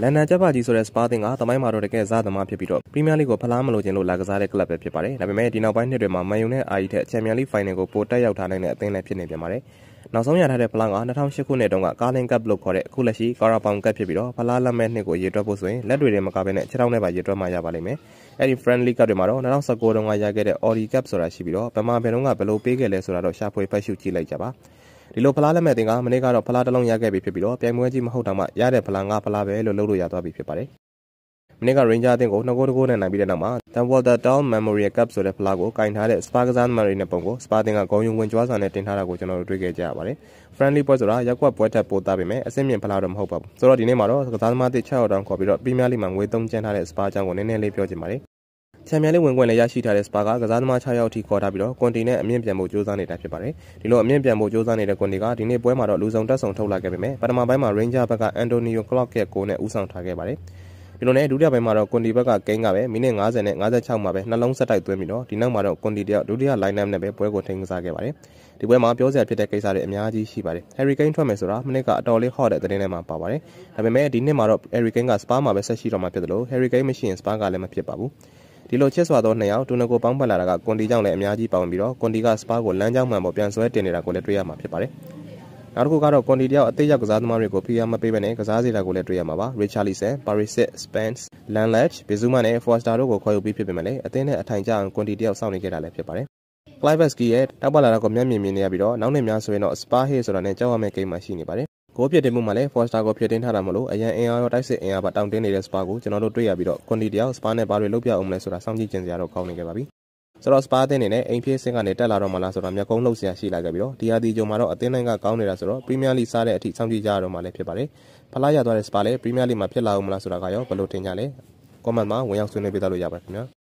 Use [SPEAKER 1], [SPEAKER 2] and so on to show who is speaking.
[SPEAKER 1] လန်ဒန်ကျပကြီးဆိုတဲ့စပါးတင်ကသမိုင်းမှာတော့တကယ်စားသမားဖြစ်ပြီးတော့ပရီးမီးယားလိကိုဖလားမလို့ခြင်းလို့လာကစားတဲ့ကလပ်ပဲဖြစ်ပါတယ်။ဒါပေမဲ့ဒီနောက်ပိုင်းနှစ်တွေမှာမန်ယူနဲ့အာရီထက်ချန်ပီယံလိဖိုင်နယ်ကိုပိုတက်ရောက်ထားနိုင်တဲ့အသင်းလည်းဖြစ်နေပြန်ပါတယ်။နောက်ဆုံးရထားတဲ့ဖလားက2008ခုနှစ်တုန်းကကာလင်ကပ်လို့ခေါ်တဲ့အခုလက်ရှိကာရာပေါင်ကပ်ဖြစ်ပြီးတော့ဖလားလက်မဲ့နှစ်ကိုရေတွက်ဖို့ဆိုရင်လက်တွေတွေမကဘဲနဲ့6တောင်းနဲ့ပါရေတွက်မှရပါလိမ့်မယ်။အဲဒီ friendly cup တွေမှာတော့2019တုန်းကရခဲ့တဲ့ Ori Cup ဆိုတာရှိပြီးတော့ဗမာဘယ်တုန်းကဘယ်လိုပေးခဲ့လဲဆိုတာတော့ရှာဖွေဖတ်ရှုကြည့်လိုက်ကြပါ။ဒီလိုဖလားလက်မဲ့တင်ကမနေ့ကတော့ဖလားတစ်လုံးရခဲ့ပြီဖြစ်ပြီးတော့ပြိုင်ပွဲကြီးမဟုတ်တော့မှရတဲ့ဖလားငါဖလားပဲလို့လုပ်လို့ရသွားပြီဖြစ်ပါတယ်မနေ့က Ranger အသင်းကို2ဂိုးတကိုးနဲ့နိုင်ပြီးတဲ့နောက်မှာ Tumwater Town Memorial Cup ဆိုတဲ့ဖလားကိုကင်ထားတဲ့ Sparkazan Marine ပုံကို Spartan ကဂုံယုံဝင်ကြွားစာနဲ့တင်ထားတာကိုကျွန်တော်တို့တွေ့ခဲ့ကြရပါတယ်။ Friendly ပွဲဆိုတာရက်ကွက်ပွဲထက်ပိုသားပေမဲ့အဆင့်မြင့်ဖလားတော့မဟုတ်ပါဘူး။ဆိုတော့ဒီနေ့မှာတော့ကစားသမားတစ်6ယောက်တောင်ခေါ်ပြီးတော့ Premier League မှာငွေ3ကျန်းထားတဲ့ Spartan ကိုနည်းနည်းလေးပြောချင်ပါတယ်ချန်ပီယံလိဝင်ခွင့်လည်းရရှိထားတဲ့စပါကကစားသမား6ယောက်ထိခေါ်ထားပြီးတော့ကွန်တီနဲ့အမြင့်ပြန်ဖို့ကြိုးစားနေတာဖြစ်ပါတယ်။ဒီလိုအမြင့်ပြန်ဖို့ကြိုးစားနေတဲ့ကွန်တီကဒီနေ့ပွဲမှာတော့လူဆောင်တက်ဆောင်ထုတ်လာခဲ့ပေမဲ့ပထမပိုင်းမှာ Ranger ဘက်ကအန်တိုနီယိုကလော့ရဲ့ကိုယ်နဲ့ဦးဆောင်ထားခဲ့ပါတယ်။ဒီလိုနဲ့ဒုတိယပိုင်းမှာတော့ကွန်တီဘက်ကကိန်းကပဲမိနစ်90နဲ့56မှာပဲနှလုံးဆက်တိုက်သွင်းပြီးတော့ဒီနောက်မှာတော့ကွန်တီတယောက်ဒုတိယ line up နဲ့ပဲပွဲကိုထိန်းကစားခဲ့ပါတယ်။ဒီပွဲမှာပြောစရာဖြစ်တဲ့ကိစ္စတွေအများကြီးရှိပါတယ်။ Harry Kane ထွက်မယ်ဆိုတာမိနစ်ကအတော်လေးဟော့တဲ့သတင်းထဲမှာပါပါတယ်။ဒါပေမဲ့ဒီနှစ်မှာတော့ Harry Kane က Spa မှာပဲဆက်ရှိတော့မှာဖြစ်တယ်လို့ Harry Kane မရှိရင် Spa ကလည်းမဖြစ်ပါဘူး။ဒီလိုချစ်စွာသောနှစ်ယောက်တူနကိုပေါင်းပတ်လာတာကကွန်တီကြောင့်လည်းအများကြီးပါဝင်ပြီးတော့ကွန်တီကစပါကိုလမ်းကြောင်းမှန်ပေါ်ပြန်ဆွဲတင်နေတာကိုလည်းတွေ့ရမှာဖြစ်ပါတယ်။နောက်တစ်ခုကတော့ကွန်တီတယောက်အသေးရက်ကစားသမားတွေကိုဖိအားမပေးဘဲနဲ့ကစားစီတာကိုလည်းတွေ့ရမှာပါ။ Richarlison, Pulisic, Spence, Lanlach, Bizuma နဲ့ Forster တို့ကိုခေါ်ယူပြီးဖြစ်ပေမဲ့လည်းအသင်းနဲ့အထိုင်ကျအောင်ကွန်တီတယောက်စောင့်နေခဲ့တာလည်းဖြစ်ပါတယ်။ Cliveski ရဲ့တောက်ပလာတာကိုမျက်မြင်မြင်နေရပြီးတော့နောက်နေ့များဆိုရင်တော့ Spa Hill ဆိုတာနဲ့ကြောက်ရမယ့်ဂိမ်းမှာရှိနေပါတယ်ဂိုးပြစ်တင်မှုမှာလည်း Foster ကိုပြစ်တင်ထားတာမလို့အရန်အင်အားရောတိုက်စစ်အင်အားပါတောင့်တင်းနေတဲ့ Spa ကိုကျွန်တော်တို့တွေ့ရပြီးတော့ Conti တယောက် Spa နဲ့ဘာတွေလုပ်ပြအောင်မလဲဆိုတာစောင့်ကြည့်ကြင်စရာတော့ကောင်းနေခဲ့ပါပြီ။ဆိုတော့ Spa အသင်းနေနဲ့အိမ်ဖြစ်စင်းကနေတက်လာတော့မှလားဆိုတာမျက်ကုံးလှုပ်ရှားရှိလာခဲ့ပြီးတော့ဒီအသီးကြုံမှာတော့အသင်းနိုင်ကကောင်းနေတာဆိုတော့ Premier League စားတဲ့အထိစောင့်ကြည့်ကြရတော့မှလည်းဖြစ်ပါတယ်။ဖလားရသွားတဲ့ Spa လည်း Premier League မှာဖြစ်လာအောင်မလားဆိုတာကရောဘယ်လိုထင်ကြလဲ။ comment မှာဝင်ရောက်ဆွေးနွေးပေးသလိုရပါခင်ဗျာ။